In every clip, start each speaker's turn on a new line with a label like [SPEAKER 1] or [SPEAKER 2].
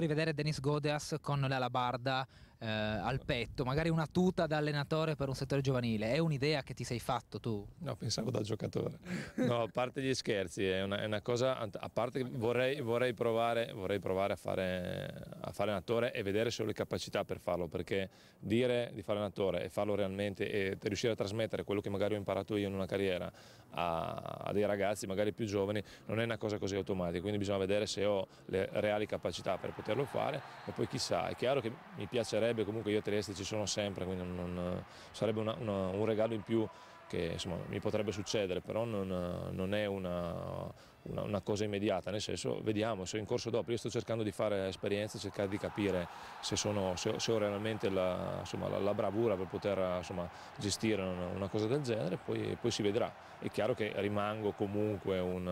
[SPEAKER 1] rivedere Dennis Godeas con l'alabarda eh, al petto, magari una tuta da allenatore per un settore giovanile, è un'idea che ti sei fatto tu? No, pensavo da giocatore.
[SPEAKER 2] No, a parte gli scherzi, è una, è una cosa, a parte che vorrei, vorrei, provare, vorrei provare a fare, a fare un attore e vedere se ho le capacità per farlo, perché dire di fare un attore e farlo realmente e riuscire a trasmettere quello che magari ho imparato io in una carriera a, a dei ragazzi magari più giovani non è una cosa così automatica, quindi bisogna vedere se ho le reali capacità per poterlo fare e poi chissà, è chiaro che mi piacerebbe piacerebbe, comunque io e Trieste ci sono sempre, quindi non, non, sarebbe una, una, un regalo in più che insomma, mi potrebbe succedere, però non, non è una, una, una, cosa immediata, nel senso vediamo se in corso dopo, io sto cercando di fare esperienza, cercare di capire se, sono, se, se ho realmente la, insomma, la, la, bravura per poter insomma, gestire una, una, cosa del genere, poi, poi, si vedrà. È chiaro che rimango comunque un,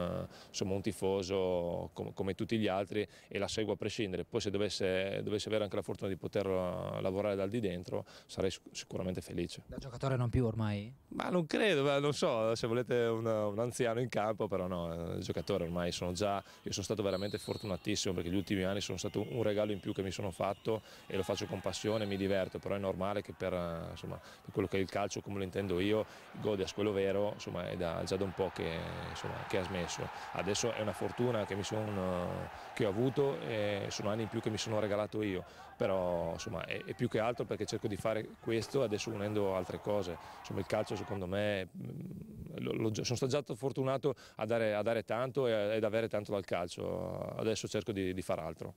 [SPEAKER 2] un tifoso com, come tutti gli altri e la seguo a prescindere, poi se dovesse, dovesse avere anche la fortuna di poter lavorare dal di dentro sarei
[SPEAKER 1] sicuramente felice. Da giocatore non più ormai?
[SPEAKER 2] Ma non credo, beh, non so se volete un, un, anziano in campo, però no, eh, giocatore ormai sono già, io sono stato veramente fortunatissimo perché gli ultimi anni sono stato un regalo in più che mi sono fatto e lo faccio con passione, mi diverto, però è normale che per, eh, insomma, per quello che è il calcio, come lo intendo io, a quello vero, insomma, è da, già da un po' che, insomma, che, ha smesso. Adesso è una fortuna che, son, che ho avuto e sono anni in più che mi sono regalato io, però insomma, è, è più che altro perché cerco di fare questo adesso unendo altre cose. Insomma, il calcio secondo me me mm, sono stato fortunato a dare, a dare tanto e ad avere tanto dal calcio, adesso cerco di, di far altro.